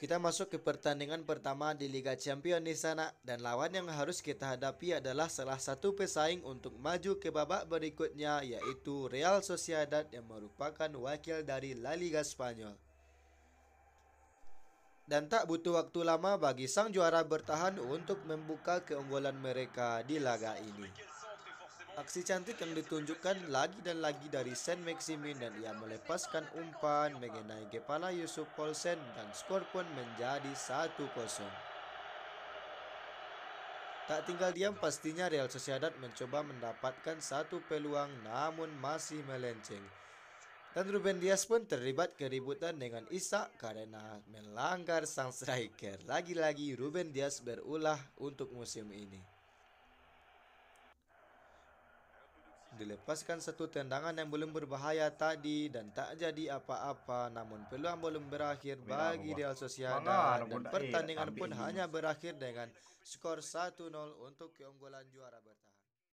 Kita masuk ke pertandingan pertama di Liga Champions di sana dan lawan yang harus kita hadapi adalah salah satu pesaing untuk maju ke babak berikutnya yaitu Real Sociedad yang merupakan wakil dari La Liga Spanyol. Dan tak butuh waktu lama bagi sang juara bertahan untuk membuka keunggulan mereka di laga ini. Aksi cantik yang ditunjukkan lagi dan lagi dari Saint Maximin dan ia melepaskan umpan mengenai kepala Yusuf Polsen dan skor pun menjadi 1-0. Tak tinggal diam pastinya Real Sociedad mencoba mendapatkan satu peluang namun masih melenceng. Dan Ruben Dias pun terlibat keributan dengan Isa karena melanggar sang striker. Lagi-lagi Ruben Dias berulah untuk musim ini. dilepaskan satu tendangan yang belum berbahaya tadi dan tak jadi apa-apa namun peluang belum berakhir bagi Real Sociedad dan pertandingan pun hanya berakhir dengan skor 1-0 untuk keunggulan juara bertahan.